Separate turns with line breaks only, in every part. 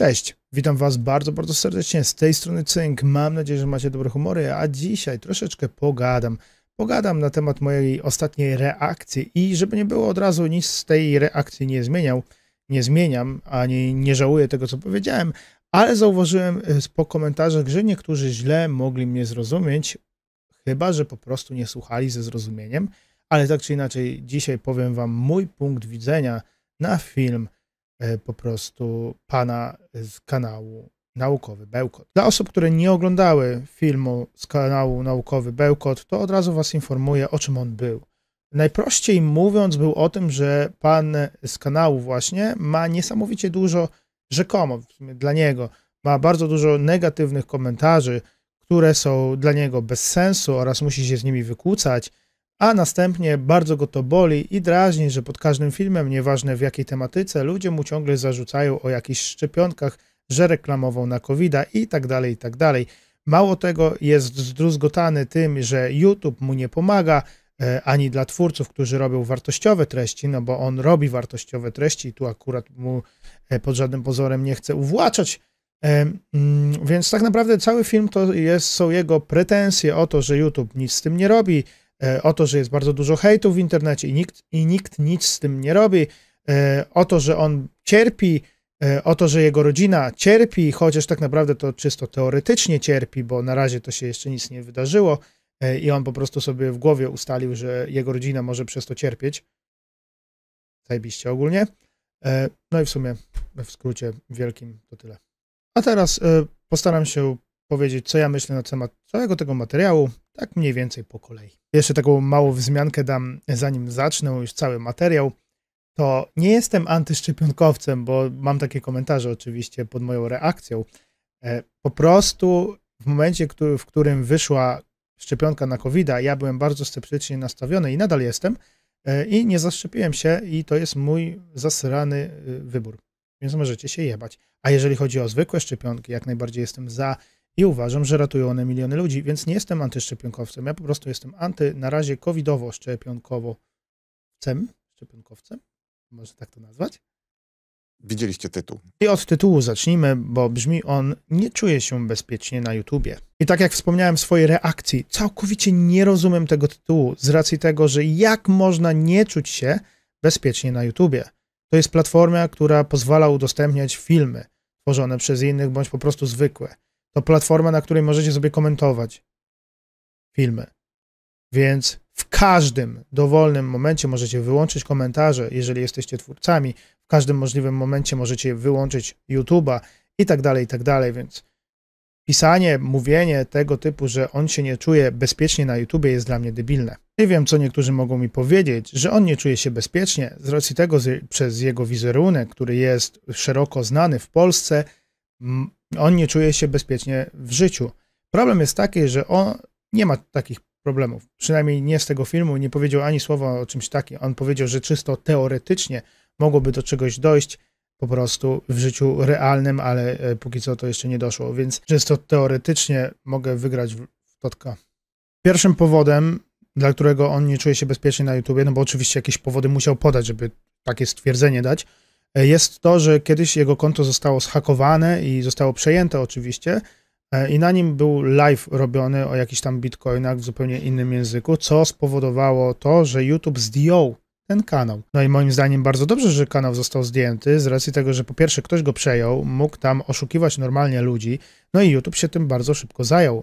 Cześć, witam Was bardzo, bardzo serdecznie. Z tej strony Cynk. Mam nadzieję, że macie dobre humory, a dzisiaj troszeczkę pogadam. Pogadam na temat mojej ostatniej reakcji i żeby nie było od razu, nic z tej reakcji nie zmieniał, nie zmieniam, ani nie żałuję tego, co powiedziałem, ale zauważyłem e, po komentarzach, że niektórzy źle mogli mnie zrozumieć, chyba, że po prostu nie słuchali ze zrozumieniem, ale tak czy inaczej, dzisiaj powiem Wam mój punkt widzenia na film – E, po prostu pana z kanału naukowy Bełkot. Dla osób, które nie oglądały filmu z kanału naukowy Bełkot, to od razu was informuję, o czym on był. Najprościej mówiąc, był o tym, że pan z kanału właśnie ma niesamowicie dużo, rzekomo dla niego, ma bardzo dużo negatywnych komentarzy, które są dla niego bez sensu oraz musi się z nimi wykłócać a następnie bardzo go to boli i drażni, że pod każdym filmem, nieważne w jakiej tematyce, ludzie mu ciągle zarzucają o jakichś szczepionkach, że reklamował na covid i tak dalej, i tak dalej. Mało tego, jest zdruzgotany tym, że YouTube mu nie pomaga, e, ani dla twórców, którzy robią wartościowe treści, no bo on robi wartościowe treści i tu akurat mu e, pod żadnym pozorem nie chce uwłaczać. E, mm, więc tak naprawdę cały film to jest, są jego pretensje o to, że YouTube nic z tym nie robi, E, o to, że jest bardzo dużo hejtu w internecie i nikt, i nikt nic z tym nie robi, e, o to, że on cierpi, e, o to, że jego rodzina cierpi, chociaż tak naprawdę to czysto teoretycznie cierpi, bo na razie to się jeszcze nic nie wydarzyło i on po prostu sobie w głowie ustalił, że jego rodzina może przez to cierpieć. Zajebiście ogólnie. No i w sumie, w skrócie wielkim, to tyle. A teraz postaram się powiedzieć, co ja myślę na temat całego tego materiału, tak mniej więcej po kolei. Jeszcze taką małą wzmiankę dam, zanim zacznę już cały materiał. To nie jestem antyszczepionkowcem, bo mam takie komentarze oczywiście pod moją reakcją. E, po prostu w momencie, w którym wyszła szczepionka na covid ja byłem bardzo sceptycznie nastawiony i nadal jestem e, i nie zaszczepiłem się i to jest mój zasrany y, wybór. Więc możecie się jebać. A jeżeli chodzi o zwykłe szczepionki, jak najbardziej jestem za i uważam, że ratują one miliony ludzi, więc nie jestem antyszczepionkowcem. Ja po prostu jestem anty na razie covidowo szczepionkowcem, szczepionkowcem, może tak to nazwać. Widzieliście tytuł. I od tytułu zacznijmy, bo brzmi on nie czuję się bezpiecznie na YouTubie. I tak jak wspomniałem w swojej reakcji, całkowicie nie rozumiem tego tytułu z racji tego, że jak można nie czuć się bezpiecznie na YouTubie. To jest platforma, która pozwala udostępniać filmy tworzone przez innych bądź po prostu zwykłe to platforma, na której możecie sobie komentować filmy. Więc w każdym dowolnym momencie możecie wyłączyć komentarze, jeżeli jesteście twórcami. W każdym możliwym momencie możecie wyłączyć YouTube'a i tak dalej, i tak dalej. Więc pisanie, mówienie tego typu, że on się nie czuje bezpiecznie na YouTube'ie jest dla mnie debilne. Nie wiem, co niektórzy mogą mi powiedzieć, że on nie czuje się bezpiecznie z racji tego, z, przez jego wizerunek, który jest szeroko znany w Polsce, on nie czuje się bezpiecznie w życiu. Problem jest taki, że on nie ma takich problemów. Przynajmniej nie z tego filmu, nie powiedział ani słowa o czymś takim. On powiedział, że czysto teoretycznie mogłoby do czegoś dojść po prostu w życiu realnym, ale e, póki co to jeszcze nie doszło, więc czysto teoretycznie mogę wygrać w Totka. Pierwszym powodem, dla którego on nie czuje się bezpiecznie na YouTubie, no bo oczywiście jakieś powody musiał podać, żeby takie stwierdzenie dać, E, jest to, że kiedyś jego konto zostało zhakowane i zostało przejęte oczywiście e, i na nim był live robiony o jakichś tam bitcoinach w zupełnie innym języku, co spowodowało to, że YouTube zdjął ten kanał. No i moim zdaniem bardzo dobrze, że kanał został zdjęty, z racji tego, że po pierwsze ktoś go przejął, mógł tam oszukiwać normalnie ludzi, no i YouTube się tym bardzo szybko zajął.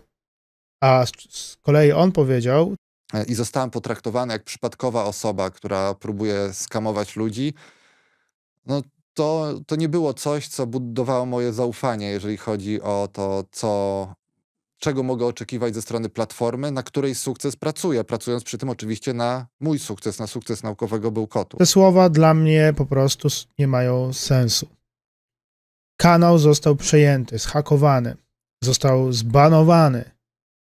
A z kolei on powiedział. E, I zostałem potraktowany jak przypadkowa osoba, która próbuje skamować ludzi no to, to nie było coś, co budowało moje zaufanie, jeżeli chodzi o to, co, czego mogę oczekiwać ze strony platformy, na której sukces pracuję, pracując przy tym oczywiście na mój sukces, na sukces naukowego bełkotu. Te słowa dla mnie po prostu nie mają sensu. Kanał został przejęty, zhakowany, został zbanowany,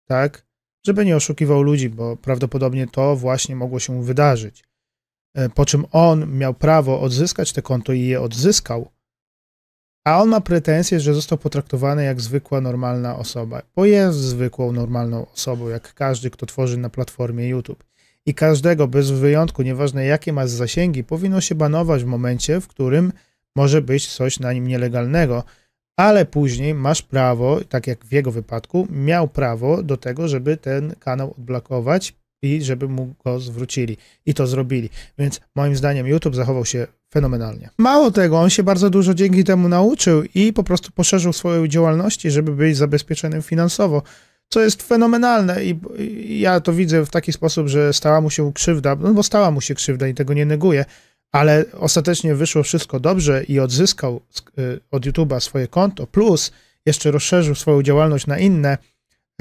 tak? Żeby nie oszukiwał ludzi, bo prawdopodobnie to właśnie mogło się wydarzyć. E, po czym on miał prawo odzyskać te konto i je odzyskał, a on ma pretensje, że został potraktowany jak zwykła, normalna osoba, bo jest zwykłą, normalną osobą, jak każdy, kto tworzy na platformie YouTube. I każdego, bez wyjątku, nieważne jakie ma zasięgi, powinno się banować w momencie, w którym może być coś na nim nielegalnego, ale później masz prawo, tak jak w jego wypadku, miał prawo do tego, żeby ten kanał odblokować, i żeby mu go zwrócili. I to zrobili. Więc moim zdaniem YouTube zachował się fenomenalnie. Mało tego, on się bardzo dużo dzięki temu nauczył i po prostu poszerzył swoją działalność, żeby być zabezpieczonym finansowo co jest fenomenalne i, ja to widzę w taki sposób, że stała mu się krzywda, no bo stała mu się krzywda i tego nie neguję, ale ostatecznie wyszło wszystko dobrze i odzyskał y, od YouTube'a swoje konto, plus jeszcze rozszerzył swoją działalność na inne,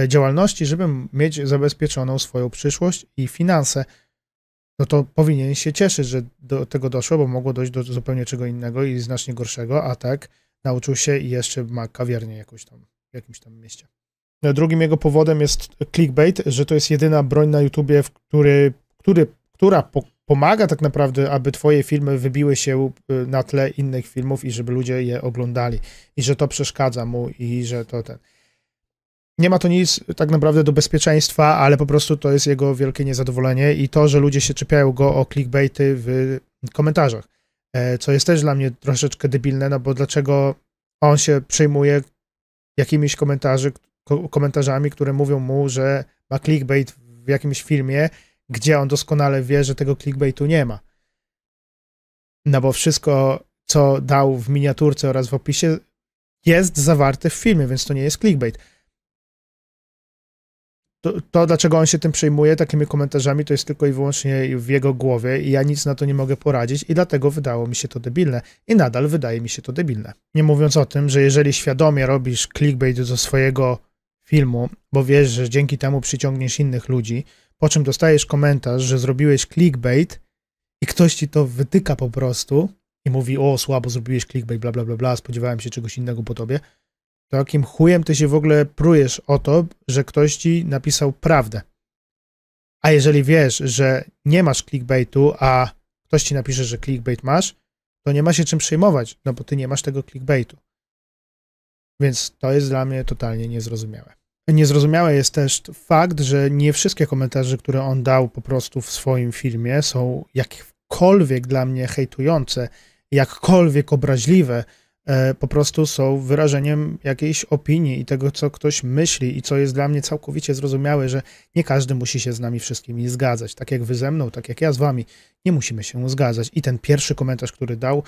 E, działalności, żeby mieć zabezpieczoną swoją przyszłość i finanse, no to powinien się cieszyć, że do tego doszło, bo mogło dojść do zupełnie czego innego i znacznie gorszego, a tak nauczył się i jeszcze ma kawiarnię jakąś tam w jakimś tam mieście. E, drugim jego powodem jest clickbait, że to jest jedyna broń na YouTubie, w który, który, która po, pomaga tak naprawdę, aby twoje filmy wybiły się e, na tle innych filmów i żeby ludzie je oglądali i że to przeszkadza mu i że to ten nie ma to nic tak naprawdę do bezpieczeństwa, ale po prostu to jest jego wielkie niezadowolenie i to, że ludzie się czepiają go o clickbaity w komentarzach, e, co jest też dla mnie troszeczkę debilne, no bo dlaczego on się przejmuje jakimiś komentarzy, komentarzami, które mówią mu, że ma clickbait w jakimś filmie, gdzie on doskonale wie, że tego clickbaitu nie ma. No bo wszystko, co dał w miniaturce oraz w opisie, jest zawarte w filmie, więc to nie jest clickbait to, to, dlaczego on się tym przejmuje, takimi komentarzami, to jest tylko i wyłącznie w jego głowie i ja nic na to nie mogę poradzić i dlatego wydało mi się to debilne i nadal wydaje mi się to debilne. Nie mówiąc o tym, że jeżeli świadomie robisz clickbait do swojego filmu, bo wiesz, że dzięki temu przyciągniesz innych ludzi, po czym dostajesz komentarz, że zrobiłeś clickbait i ktoś ci to wytyka po prostu i mówi, o słabo zrobiłeś clickbait, bla bla bla bla, spodziewałem się czegoś innego po tobie, to jakim chujem ty się w ogóle prujesz o to, że ktoś ci napisał prawdę? A jeżeli wiesz, że nie masz clickbaitu, a ktoś ci napisze, że clickbait masz, to nie ma się czym przejmować, no bo ty nie masz tego clickbaitu. Więc to jest dla mnie totalnie niezrozumiałe. Niezrozumiałe jest też fakt, że nie wszystkie komentarze, które on dał po prostu w swoim filmie są jakkolwiek dla mnie hejtujące, jakkolwiek obraźliwe, E, po prostu są wyrażeniem jakiejś opinii i tego, co ktoś myśli i co jest dla mnie całkowicie zrozumiałe, że nie każdy musi się z nami wszystkimi zgadzać. Tak jak wy ze mną, tak jak ja z wami, nie musimy się zgadzać. I ten pierwszy komentarz, który dał,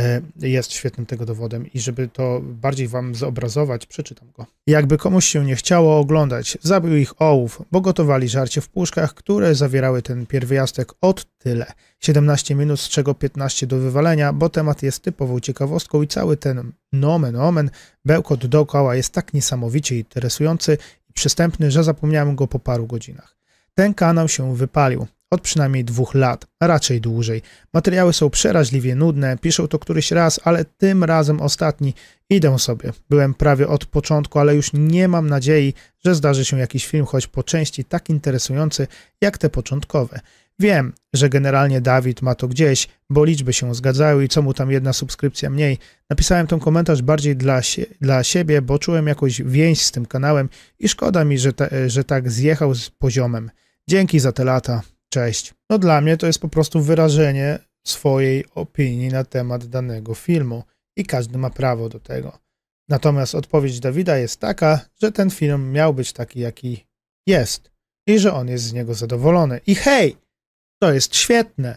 E, jest świetnym tego dowodem i żeby to bardziej wam zobrazować, przeczytam go. Jakby komuś się nie chciało oglądać, zabił ich ołów, bo gotowali żarcie w puszkach, które zawierały ten pierwiastek od tyle. 17 minut, z czego 15 do wywalenia, bo temat jest typową ciekawostką i cały ten nomen omen bełkot dookoła jest tak niesamowicie interesujący i przystępny, że zapomniałem go po paru godzinach. Ten kanał się wypalił od przynajmniej dwóch lat, a raczej dłużej. Materiały są przeraźliwie nudne, piszą to któryś raz, ale tym razem ostatni. Idę sobie. Byłem prawie od początku, ale już nie mam nadziei, że zdarzy się jakiś film, choć po części tak interesujący jak te początkowe. Wiem, że generalnie Dawid ma to gdzieś, bo liczby się zgadzają i co mu tam jedna subskrypcja mniej. Napisałem ten komentarz bardziej dla, sie dla siebie, bo czułem jakąś więź z tym kanałem i szkoda mi, że, że tak zjechał z poziomem. Dzięki za te lata. Cześć. No dla mnie to jest po prostu wyrażenie swojej opinii na temat danego filmu i każdy ma prawo do tego. Natomiast odpowiedź Dawida jest taka, że ten film miał być taki, jaki jest i że on jest z niego zadowolony. I hej, to jest świetne.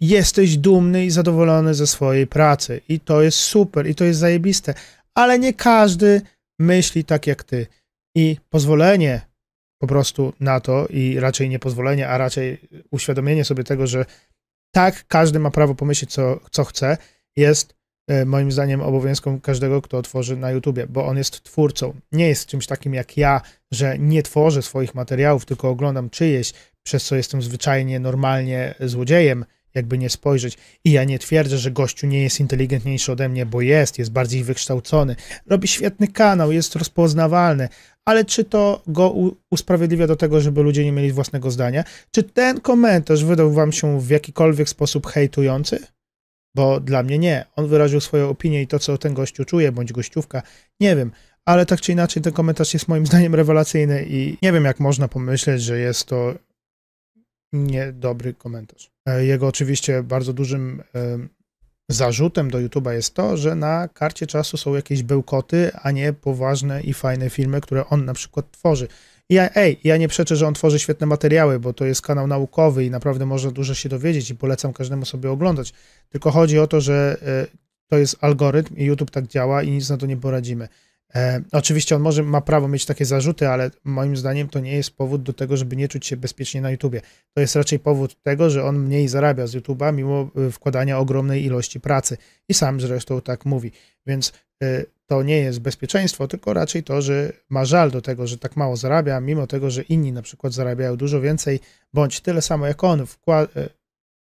Jesteś dumny i zadowolony ze swojej pracy i to jest super i to jest zajebiste, ale nie każdy myśli tak jak ty. I pozwolenie po prostu na to i raczej nie pozwolenie, a raczej uświadomienie sobie tego, że tak, każdy ma prawo pomyśleć, co, co chce, jest e, moim zdaniem obowiązkiem każdego, kto tworzy na YouTubie, bo on jest twórcą. Nie jest czymś takim jak ja, że nie tworzę swoich materiałów, tylko oglądam czyjeś, przez co jestem zwyczajnie, normalnie złodziejem jakby nie spojrzeć. I ja nie twierdzę, że gościu nie jest inteligentniejszy ode mnie, bo jest, jest bardziej wykształcony, robi świetny kanał, jest rozpoznawalny, ale czy to go usprawiedliwia do tego, żeby ludzie nie mieli własnego zdania? Czy ten komentarz wydał wam się w jakikolwiek sposób hejtujący? Bo dla mnie nie. On wyraził swoją opinię i to, co ten gościu czuje, bądź gościówka, nie wiem. Ale tak czy inaczej, ten komentarz jest moim zdaniem rewelacyjny i nie wiem, jak można pomyśleć, że jest to niedobry komentarz. E, jego oczywiście bardzo dużym e, zarzutem do YouTube'a jest to, że na karcie czasu są jakieś bełkoty, a nie poważne i fajne filmy, które on na przykład tworzy. ja, ej, ja nie przeczę, że on tworzy świetne materiały, bo to jest kanał naukowy i naprawdę można dużo się dowiedzieć i polecam każdemu sobie oglądać. Tylko chodzi o to, że e, to jest algorytm i YouTube tak działa i nic na to nie poradzimy. E, oczywiście on może ma prawo mieć takie zarzuty, ale moim zdaniem to nie jest powód do tego, żeby nie czuć się bezpiecznie na YouTubie. To jest raczej powód tego, że on mniej zarabia z YouTube'a, mimo y, wkładania ogromnej ilości pracy. I sam zresztą tak mówi. Więc e, to nie jest bezpieczeństwo, tylko raczej to, że ma żal do tego, że tak mało zarabia, mimo tego, że inni na przykład zarabiają dużo więcej, bądź tyle samo jak on, y,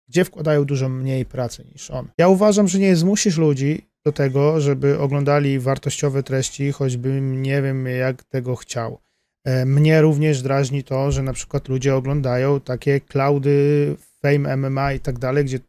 gdzie wkładają dużo mniej pracy niż on. Ja uważam, że nie zmusisz ludzi do tego, żeby oglądali wartościowe treści, choćbym nie wiem jak tego chciał. E, mnie również drażni to, że na przykład ludzie oglądają takie cloudy, fame MMA i tak dalej, gdzie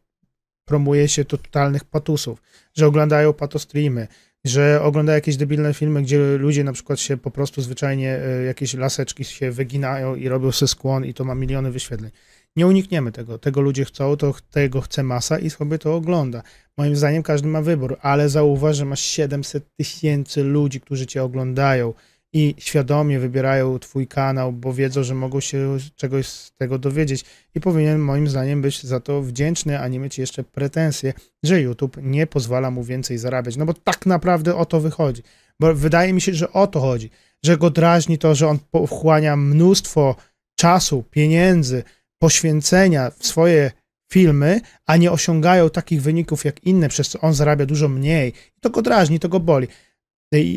promuje się totalnych patusów, że oglądają patostreamy, że oglądają jakieś debilne filmy, gdzie ludzie na przykład się po prostu zwyczajnie e, jakieś laseczki się wyginają i robią se skłon i to ma miliony wyświetleń. Nie unikniemy tego. Tego ludzie chcą, to tego chce masa i sobie to ogląda. Moim zdaniem każdy ma wybór, ale zauważ, że masz 700 tysięcy ludzi, którzy cię oglądają i świadomie wybierają twój kanał, bo wiedzą, że mogą się czegoś z tego dowiedzieć i powinien moim zdaniem być za to wdzięczny, a nie mieć jeszcze pretensje, że YouTube nie pozwala mu więcej zarabiać, no bo tak naprawdę o to wychodzi, bo wydaje mi się, że o to chodzi, że go drażni to, że on pochłania mnóstwo czasu, pieniędzy, poświęcenia w swoje filmy, a nie osiągają takich wyników jak inne, przez co on zarabia dużo mniej. To go drażni, to go boli.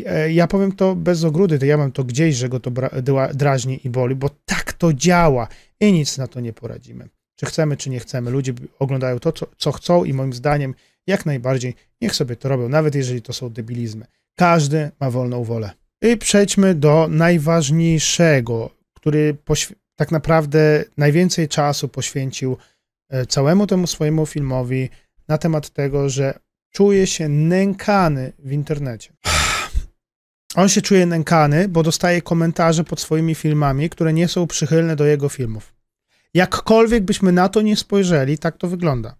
E, ja powiem to bez ogródy, to ja mam to gdzieś, że go to drażni i boli, bo tak to działa i nic na to nie poradzimy. Czy chcemy, czy nie chcemy. Ludzie oglądają to, co, co chcą i moim zdaniem jak najbardziej niech sobie to robią, nawet jeżeli to są debilizmy. Każdy ma wolną wolę. I przejdźmy do najważniejszego, który tak naprawdę najwięcej czasu poświęcił e, całemu temu swojemu filmowi na temat tego, że czuje się nękany w internecie. On się czuje nękany, bo dostaje komentarze pod swoimi filmami, które nie są przychylne do jego filmów. Jakkolwiek byśmy na to nie spojrzeli, tak to wygląda.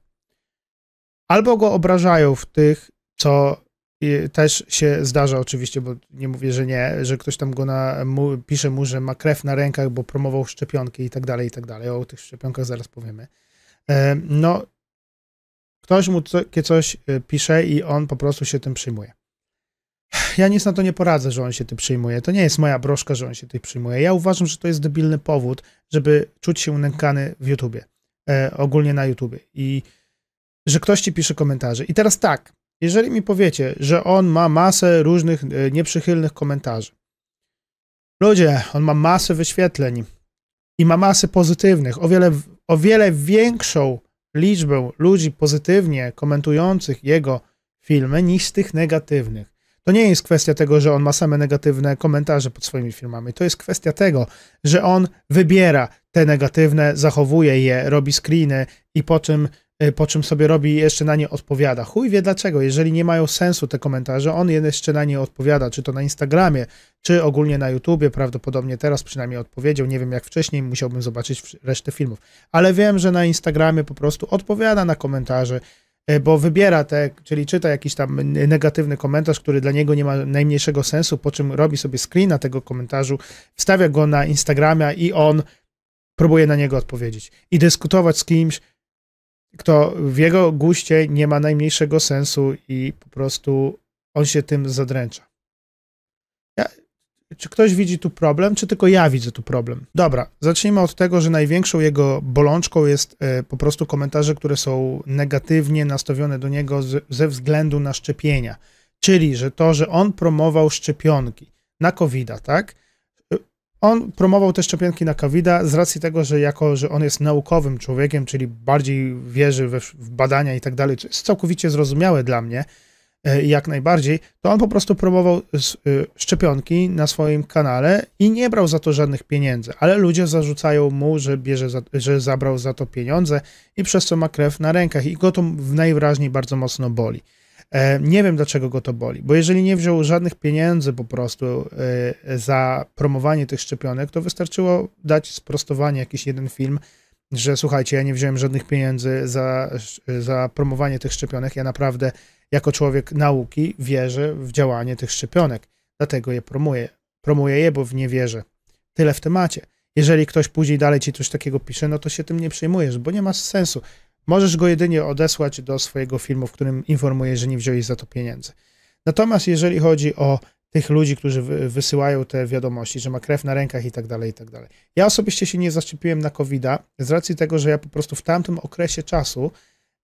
Albo go obrażają w tych, co i też się zdarza oczywiście, bo nie mówię, że nie, że ktoś tam go na, mu, pisze mu, że ma krew na rękach, bo promował szczepionki i tak dalej, i tak dalej. O tych szczepionkach zaraz powiemy. E, no, ktoś mu co, coś e, pisze i on po prostu się tym przyjmuje. Ja nic na to nie poradzę, że on się tym przyjmuje. To nie jest moja broszka, że on się tym przyjmuje. Ja uważam, że to jest debilny powód, żeby czuć się nękany w YouTubie. E, ogólnie na YouTubie. I że ktoś ci pisze komentarze. I teraz tak, jeżeli mi powiecie, że on ma masę różnych e, nieprzychylnych komentarzy, ludzie, on ma masę wyświetleń i ma masę pozytywnych, o wiele, o wiele większą liczbę ludzi pozytywnie komentujących jego filmy niż tych negatywnych. To nie jest kwestia tego, że on ma same negatywne komentarze pod swoimi filmami. To jest kwestia tego, że on wybiera te negatywne, zachowuje je, robi screeny i po czym Y, po czym sobie robi jeszcze na nie odpowiada. Chuj wie dlaczego, jeżeli nie mają sensu te komentarze, on jeszcze na nie odpowiada, czy to na Instagramie, czy ogólnie na YouTubie, prawdopodobnie teraz przynajmniej odpowiedział, nie wiem jak wcześniej, musiałbym zobaczyć resztę filmów, ale wiem, że na Instagramie po prostu odpowiada na komentarze, y, bo wybiera te, czyli czyta jakiś tam negatywny komentarz, który dla niego nie ma najmniejszego sensu, po czym robi sobie screena tego komentarzu, wstawia go na Instagramia i on próbuje na niego odpowiedzieć i dyskutować z kimś, kto w jego guście nie ma najmniejszego sensu i po prostu on się tym zadręcza. Ja, czy ktoś widzi tu problem, czy tylko ja widzę tu problem? Dobra, zacznijmy od tego, że największą jego bolączką jest e, po prostu komentarze, które są negatywnie nastawione do niego z, ze względu na szczepienia. Czyli, że to, że on promował szczepionki na covid tak? On promował te szczepionki na covid z racji tego, że jako, że on jest naukowym człowiekiem, czyli bardziej wierzy we, w badania i tak dalej, co jest całkowicie zrozumiałe dla mnie, e, jak najbardziej, to on po prostu promował e, szczepionki na swoim kanale i nie brał za to żadnych pieniędzy, ale ludzie zarzucają mu, że, bierze za, że zabrał za to pieniądze i przez co ma krew na rękach i go to najwyraźniej bardzo mocno boli. E, nie wiem, dlaczego go to boli, bo jeżeli nie wziął żadnych pieniędzy po prostu e, za promowanie tych szczepionek, to wystarczyło dać sprostowanie, jakiś jeden film, że słuchajcie, ja nie wziąłem żadnych pieniędzy za, za promowanie tych szczepionek. Ja naprawdę, jako człowiek nauki, wierzę w działanie tych szczepionek. Dlatego je promuję. Promuję je, bo w nie wierzę. Tyle w temacie. Jeżeli ktoś później dalej ci coś takiego pisze, no to się tym nie przejmujesz, bo nie ma sensu. Możesz go jedynie odesłać do swojego filmu, w którym informujesz, że nie wziąłeś za to pieniędzy. Natomiast jeżeli chodzi o tych ludzi, którzy wysyłają te wiadomości, że ma krew na rękach i tak dalej, i tak dalej. Ja osobiście się nie zaszczepiłem na covid z racji tego, że ja po prostu w tamtym okresie czasu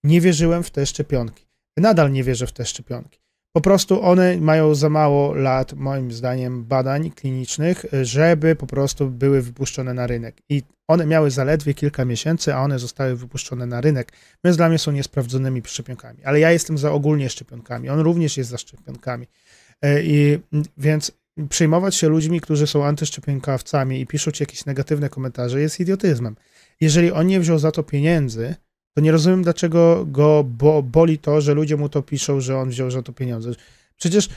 nie wierzyłem w te szczepionki. Nadal nie wierzę w te szczepionki. Po prostu one mają za mało lat, moim zdaniem, badań klinicznych, żeby po prostu były wypuszczone na rynek. I one miały zaledwie kilka miesięcy, a one zostały wypuszczone na rynek, więc dla mnie są niesprawdzonymi szczepionkami. Ale ja jestem za ogólnie szczepionkami. On również jest za szczepionkami. E, I więc przejmować się ludźmi, którzy są antyszczepionkowcami i piszą ci jakieś negatywne komentarze, jest idiotyzmem. Jeżeli on nie wziął za to pieniędzy, to nie rozumiem, dlaczego go bo, boli to, że ludzie mu to piszą, że on wziął za to pieniądze. Przecież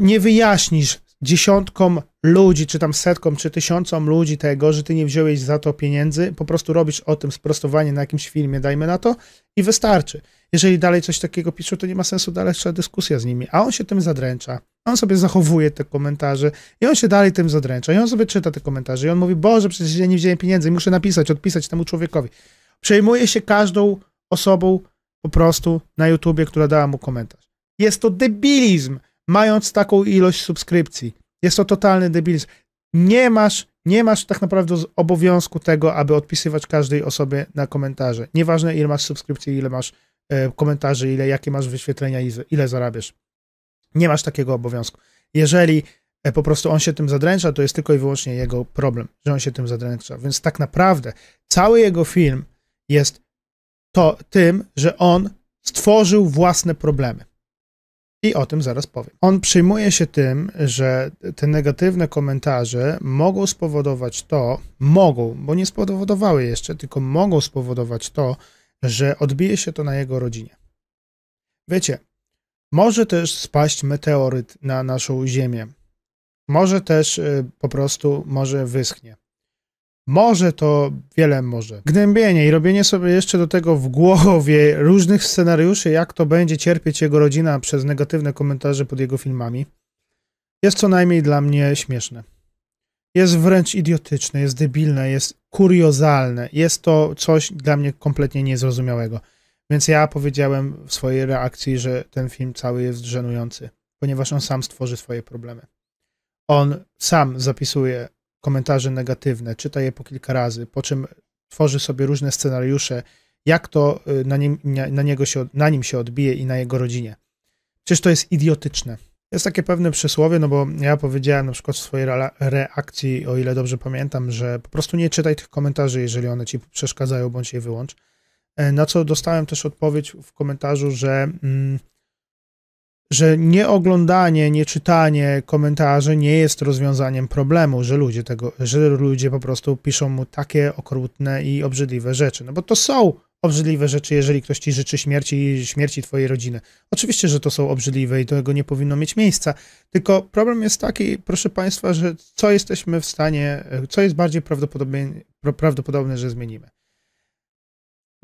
nie wyjaśnisz dziesiątkom ludzi, czy tam setkom, czy tysiącom ludzi tego, że ty nie wziąłeś za to pieniędzy, po prostu robisz o tym sprostowanie na jakimś filmie, dajmy na to, i wystarczy. Jeżeli dalej coś takiego piszą, to nie ma sensu dalsza dyskusja z nimi, a on się tym zadręcza. On sobie zachowuje te komentarze i on się dalej tym zadręcza. I on sobie czyta te komentarze i on mówi, Boże, przecież ja nie wziąłem pieniędzy, i muszę napisać, odpisać temu człowiekowi. Przejmuje się każdą osobą po prostu na YouTubie, która dała mu komentarz. Jest to debilizm mając taką ilość subskrypcji. Jest to totalny debilizm. Nie masz, nie masz tak naprawdę obowiązku tego, aby odpisywać każdej osobie na komentarze. Nieważne ile masz subskrypcji, ile masz e, komentarzy, ile jakie masz wyświetlenia i ile zarabiasz. Nie masz takiego obowiązku. Jeżeli e, po prostu on się tym zadręcza, to jest tylko i wyłącznie jego problem, że on się tym zadręcza. Więc tak naprawdę cały jego film jest to tym, że on stworzył własne problemy. I o tym zaraz powiem. On przyjmuje się tym, że te negatywne komentarze mogą spowodować to, mogą, bo nie spowodowały jeszcze, tylko mogą spowodować to, że odbije się to na jego rodzinie. Wiecie, może też spaść meteoryt na naszą Ziemię. Może też y, po prostu, może wyschnie. Może to wiele może. Gnębienie i robienie sobie jeszcze do tego w głowie różnych scenariuszy, jak to będzie cierpieć jego rodzina przez negatywne komentarze pod jego filmami, jest co najmniej dla mnie śmieszne. Jest wręcz idiotyczne, jest debilne, jest kuriozalne. Jest to coś dla mnie kompletnie niezrozumiałego. Więc ja powiedziałem w swojej reakcji, że ten film cały jest żenujący, ponieważ on sam stworzy swoje problemy. On sam zapisuje komentarze negatywne, czyta je po kilka razy, po czym tworzy sobie różne scenariusze, jak to y, na nim, na niego się, na nim się odbije i na jego rodzinie. Przecież to jest idiotyczne. Jest takie pewne przysłowie, no bo ja powiedziałem na przykład w swojej reakcji, o ile dobrze pamiętam, że po prostu nie czytaj tych komentarzy, jeżeli one ci przeszkadzają, bądź je wyłącz. E, na co dostałem też odpowiedź w komentarzu, że mm, że nieoglądanie, nieczytanie komentarzy nie jest rozwiązaniem problemu, że ludzie, tego, że ludzie po prostu piszą mu takie okrutne i obrzydliwe rzeczy. No bo to są obrzydliwe rzeczy, jeżeli ktoś ci życzy śmierci i śmierci twojej rodziny. Oczywiście, że to są obrzydliwe i tego nie powinno mieć miejsca. Tylko problem jest taki, proszę państwa, że co jesteśmy w stanie, co jest bardziej prawdopodobne, prawdopodobne że zmienimy.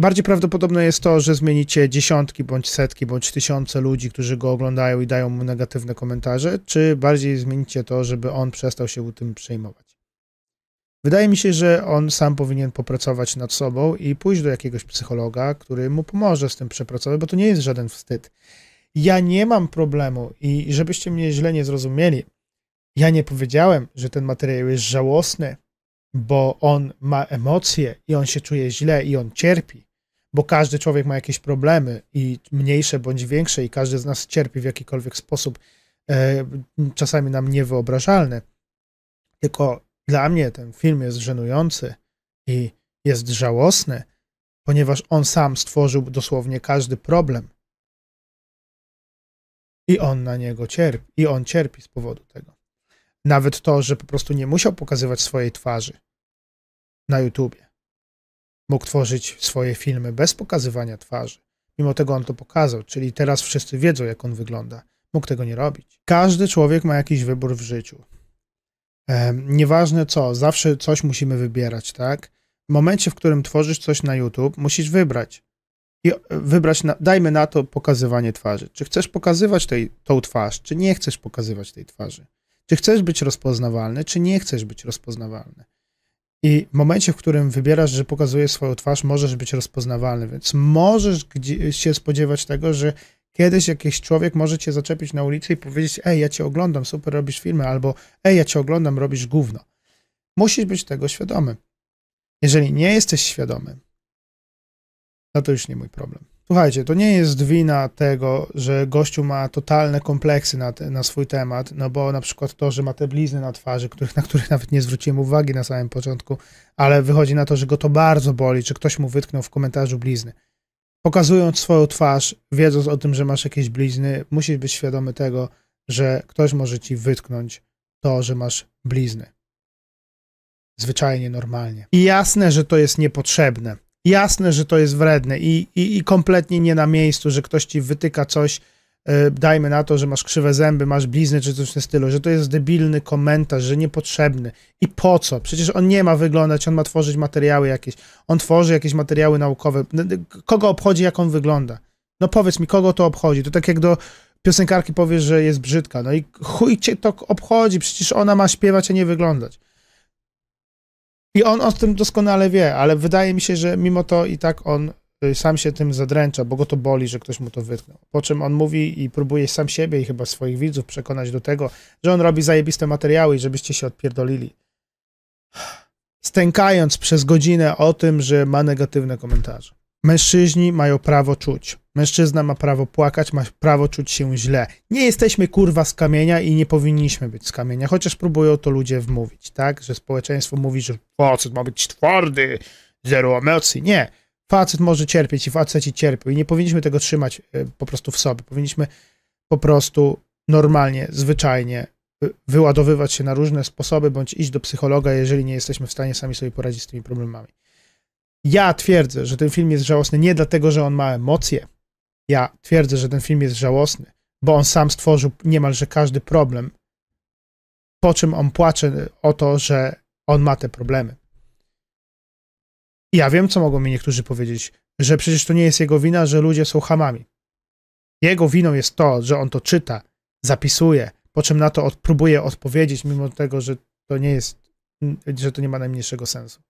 Bardziej prawdopodobne jest to, że zmienicie dziesiątki, bądź setki, bądź tysiące ludzi, którzy go oglądają i dają mu negatywne komentarze, czy bardziej zmienicie to, żeby on przestał się tym przejmować. Wydaje mi się, że on sam powinien popracować nad sobą i pójść do jakiegoś psychologa, który mu pomoże z tym przepracować, bo to nie jest żaden wstyd. Ja nie mam problemu i żebyście mnie źle nie zrozumieli, ja nie powiedziałem, że ten materiał jest żałosny, bo on ma emocje i on się czuje źle i on cierpi bo każdy człowiek ma jakieś problemy i mniejsze bądź większe i każdy z nas cierpi w jakikolwiek sposób, e, czasami nam niewyobrażalny. Tylko dla mnie ten film jest żenujący i jest żałosny, ponieważ on sam stworzył dosłownie każdy problem. I on na niego cierpi, i on cierpi z powodu tego. Nawet to, że po prostu nie musiał pokazywać swojej twarzy na YouTubie Mógł tworzyć swoje filmy bez pokazywania twarzy. Mimo tego on to pokazał, czyli teraz wszyscy wiedzą, jak on wygląda. Mógł tego nie robić. Każdy człowiek ma jakiś wybór w życiu. nieważne co, zawsze coś musimy wybierać, tak? W momencie, w którym tworzysz coś na YouTube, musisz wybrać. I e, wybrać, na, dajmy na to pokazywanie twarzy. Czy chcesz pokazywać tej, tą twarz, czy nie chcesz pokazywać tej twarzy? Czy chcesz być rozpoznawalny, czy nie chcesz być rozpoznawalny? I w momencie, w którym wybierasz, że pokazujesz swoją twarz, możesz być rozpoznawalny, więc możesz się spodziewać tego, że kiedyś jakiś człowiek może cię zaczepić na ulicy i powiedzieć: Ej, ja cię oglądam, super robisz filmy, albo Ej, ja cię oglądam, robisz gówno. Musisz być tego świadomy. Jeżeli nie jesteś świadomy, no to już nie mój problem. Słuchajcie, to nie jest wina tego, że gościu ma totalne kompleksy na, te, na swój temat, no bo na przykład to, że ma te blizny na twarzy, których, na których nawet nie zwróciłem uwagi na samym początku, ale wychodzi na to, że go to bardzo boli, czy ktoś mu wytknął w komentarzu blizny. Pokazując swoją twarz, wiedząc o tym, że masz jakieś blizny, musisz być świadomy tego, że ktoś może ci wytknąć to, że masz blizny. Zwyczajnie, normalnie. I jasne, że to jest niepotrzebne jasne, że to jest wredne i, i, i kompletnie nie na miejscu, że ktoś ci wytyka coś, e, dajmy na to, że masz krzywe zęby, masz blizny czy coś w tym stylu, że to jest debilny komentarz, że niepotrzebny. I po co? Przecież on nie ma wyglądać, on ma tworzyć materiały jakieś. On tworzy jakieś materiały naukowe. Kogo obchodzi, jak on wygląda? No powiedz mi, kogo to obchodzi? To tak jak do piosenkarki powiesz, że jest brzydka. No i chuj cię to obchodzi, przecież ona ma śpiewać, a nie wyglądać. I on o tym doskonale wie, ale wydaje mi się, że mimo to i tak on y, sam się tym zadręcza, bo go to boli, że ktoś mu to wytknął. Po czym on mówi i próbuje sam siebie i chyba swoich widzów przekonać do tego, że on robi zajebiste materiały i żebyście się odpierdolili. Stękając przez godzinę o tym, że ma negatywne komentarze. Mężczyźni mają prawo czuć. Mężczyzna ma prawo płakać, ma prawo czuć się źle. Nie jesteśmy kurwa z kamienia i nie powinniśmy być z kamienia, chociaż próbują to ludzie wmówić, tak? Że społeczeństwo mówi, że facet ma być twardy, zero emocji. Nie. Facet może cierpieć i faceci cierpią i nie powinniśmy tego trzymać e, po prostu w sobie. Powinniśmy po prostu normalnie, zwyczajnie y, wyładowywać się na różne sposoby, bądź iść do psychologa, jeżeli nie jesteśmy w stanie sami sobie poradzić z tymi problemami. Ja twierdzę, że ten film jest żałosny nie dlatego, że on ma emocje. Ja twierdzę, że ten film jest żałosny, bo on sam stworzył niemalże każdy problem, po czym on płacze o to, że on ma te problemy. Ja wiem, co mogą mi niektórzy powiedzieć, że przecież to nie jest jego wina, że ludzie są hamami. Jego winą jest to, że on to czyta, zapisuje, po czym na to od, próbuje odpowiedzieć, mimo tego, że to nie jest, że to nie ma najmniejszego sensu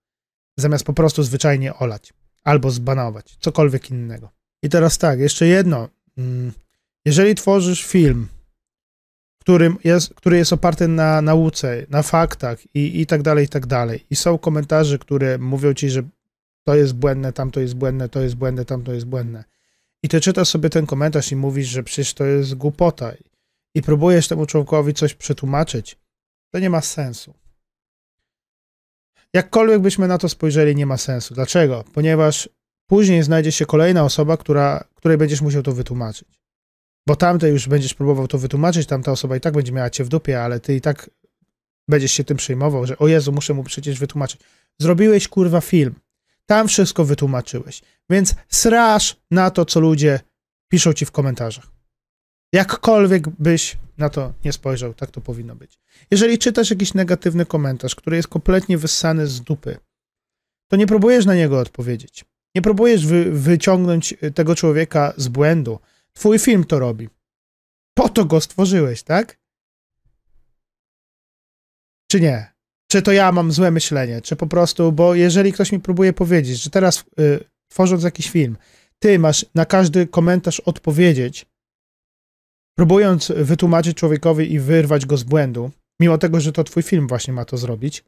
zamiast po prostu zwyczajnie olać albo zbanować, cokolwiek innego. I teraz tak, jeszcze jedno. Mm, jeżeli tworzysz film, którym jest, który jest oparty na nauce, na faktach i, i tak dalej, i tak dalej, i są komentarze, które mówią ci, że to jest błędne, tamto jest błędne, to jest błędne, tamto jest błędne. I ty czytasz sobie ten komentarz i mówisz, że przecież to jest głupota i próbujesz temu człowiekowi coś przetłumaczyć, to nie ma sensu. Jakkolwiek byśmy na to spojrzeli, nie ma sensu. Dlaczego? Ponieważ później znajdzie się kolejna osoba, która, której będziesz musiał to wytłumaczyć. Bo tamtej już będziesz próbował to wytłumaczyć, tamta osoba i tak będzie miała cię w dupie, ale ty i tak będziesz się tym przejmował, że o Jezu, muszę mu przecież wytłumaczyć. Zrobiłeś kurwa film. Tam wszystko wytłumaczyłeś. Więc srasz na to, co ludzie piszą ci w komentarzach. Jakkolwiek byś na to nie spojrzał, tak to powinno być. Jeżeli czytasz jakiś negatywny komentarz, który jest kompletnie wyssany z dupy, to nie próbujesz na niego odpowiedzieć. Nie próbujesz wy wyciągnąć y, tego człowieka z błędu. Twój film to robi. Po to go stworzyłeś, tak? Czy nie? Czy to ja mam złe myślenie? Czy po prostu, bo jeżeli ktoś mi próbuje powiedzieć, że teraz y, tworząc jakiś film, ty masz na każdy komentarz odpowiedzieć, próbując wytłumaczyć człowiekowi i wyrwać go z błędu, mimo tego, że to twój film właśnie ma to zrobić,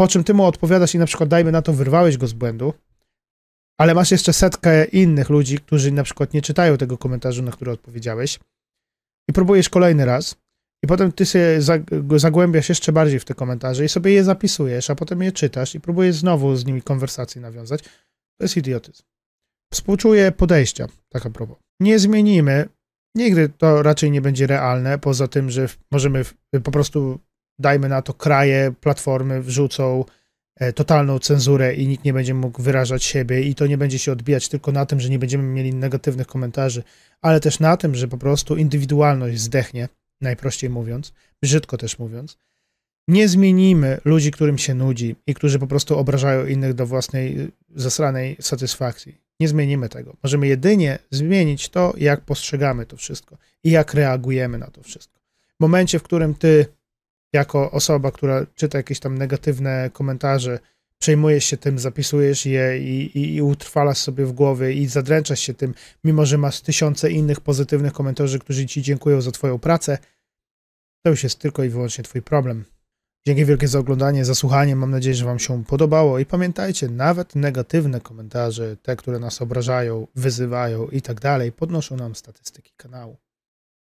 po czym ty mu odpowiadasz i na przykład dajmy na to, wyrwałeś go z błędu, ale masz jeszcze setkę innych ludzi, którzy na przykład nie czytają tego komentarzu, na który odpowiedziałeś i próbujesz kolejny raz i potem ty się zagłębiasz jeszcze bardziej w te komentarze i sobie je zapisujesz, a potem je czytasz i próbujesz znowu z nimi konwersacji nawiązać. To jest idiotyzm. Współczuję podejścia, taka próba. Nie zmienimy Nigdy to raczej nie będzie realne, poza tym, że możemy po prostu, dajmy na to, kraje, platformy wrzucą e, totalną cenzurę i nikt nie będzie mógł wyrażać siebie i to nie będzie się odbijać tylko na tym, że nie będziemy mieli negatywnych komentarzy, ale też na tym, że po prostu indywidualność zdechnie, najprościej mówiąc, brzydko też mówiąc. Nie zmienimy ludzi, którym się nudzi i którzy po prostu obrażają innych do własnej e, zasranej satysfakcji. Nie zmienimy tego. Możemy jedynie zmienić to, jak postrzegamy to wszystko i jak reagujemy na to wszystko. W momencie, w którym ty, jako osoba, która czyta jakieś tam negatywne komentarze, przejmujesz się tym, zapisujesz je i, i, i utrwalasz sobie w głowie i zadręczasz się tym, mimo że masz tysiące innych pozytywnych komentarzy, którzy ci dziękują za twoją pracę, to już jest tylko i wyłącznie twój problem. Dzięki wielkie za oglądanie, za słuchanie. Mam nadzieję, że Wam się podobało i pamiętajcie, nawet negatywne komentarze, te, które nas obrażają, wyzywają i tak dalej, podnoszą nam statystyki kanału.